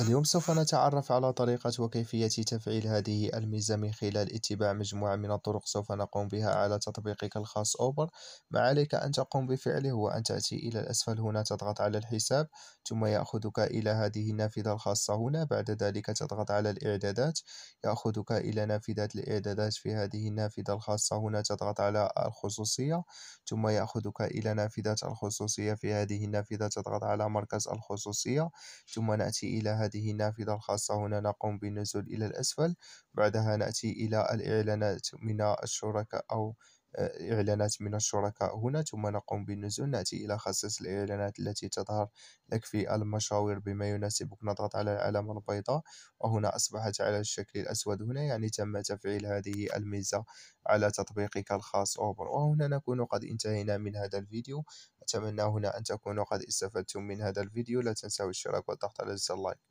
اليوم سوف نتعرف على طريقة وكيفية تفعيل هذه الميزة من خلال اتباع مجموعة من الطرق سوف نقوم بها على تطبيقك الخاص أوبر ما عليك أن تقوم بفعله هو أن تأتي إلى الأسفل هنا تضغط على الحساب ثم يأخذك إلى هذه النافذة الخاصة هنا بعد ذلك تضغط على الإعدادات يأخذك إلى نافذة الإعدادات في هذه النافذة الخاصة هنا تضغط على الخصوصية ثم يأخذك إلى نافذة الخصوصية في هذه النافذة تضغط على مركز الخصوصية ثم نأتي إلى هذه هذه النافذة الخاصة هنا نقوم بالنزول إلى الأسفل بعدها نأتي إلى الإعلانات من الشركاء أو آه، إعلانات من الشركاء هنا ثم نقوم بالنزول نأتي إلى خصص الإعلانات التي تظهر لك في المشاور بما يناسبك نضغط على العلامة البيضاء وهنا أصبحت على الشكل الأسود هنا يعني تم تفعيل هذه الميزة على تطبيقك الخاص أوبر وهنا نكون قد انتهينا من هذا الفيديو أتمنى هنا أن تكونوا قد استفدتم من هذا الفيديو لا تنسوا الاشتراك والضغط على زر اللايك